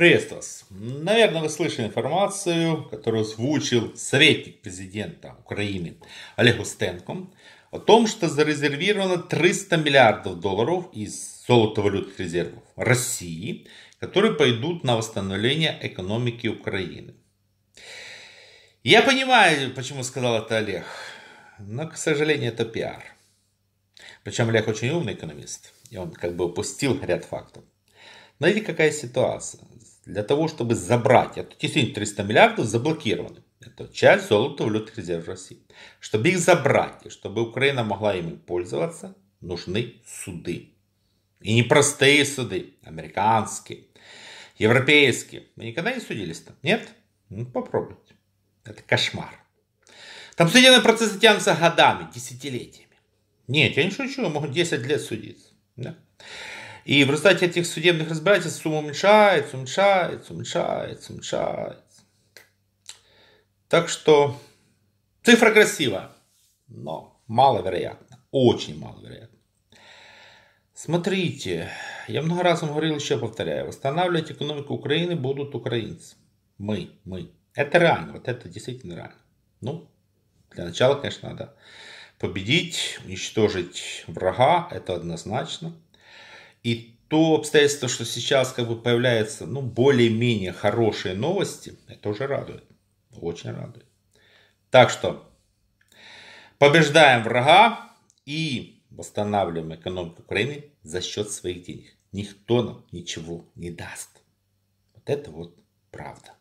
Приветствую вас. Наверное, вы слышали информацию, которую озвучил советник президента Украины Олег Устенко о том, что зарезервировано 300 миллиардов долларов из золотовалютных резервов России, которые пойдут на восстановление экономики Украины. Я понимаю, почему сказал это Олег, но, к сожалению, это пиар. Причем Олег очень умный экономист, и он как бы упустил ряд фактов. Знаете, какая ситуация? для того, чтобы забрать, это действительно 300 миллиардов заблокированы. Это часть золота валютных резервов России. Чтобы их забрать, и чтобы Украина могла ими пользоваться, нужны суды. И не простые суды, американские, европейские. Вы никогда не судились там? Нет? Ну, попробуйте. Это кошмар. Там судебные процессы тянутся годами, десятилетиями. Нет, я не шучу, могут 10 лет судиться. Да? И в результате этих судебных разбирательств сумма уменьшается, уменьшается, уменьшается, уменьшается. Так что цифра красивая, но маловероятно, очень маловероятно. Смотрите, я много раз вам говорил, еще повторяю, восстанавливать экономику Украины будут украинцы. Мы, мы. Это реально, вот это действительно реально. Ну, для начала, конечно, надо победить, уничтожить врага, это однозначно. И то обстоятельство, что сейчас как бы появляются ну, более-менее хорошие новости, это уже радует. Очень радует. Так что побеждаем врага и восстанавливаем экономику Украины за счет своих денег. Никто нам ничего не даст. Вот это вот правда.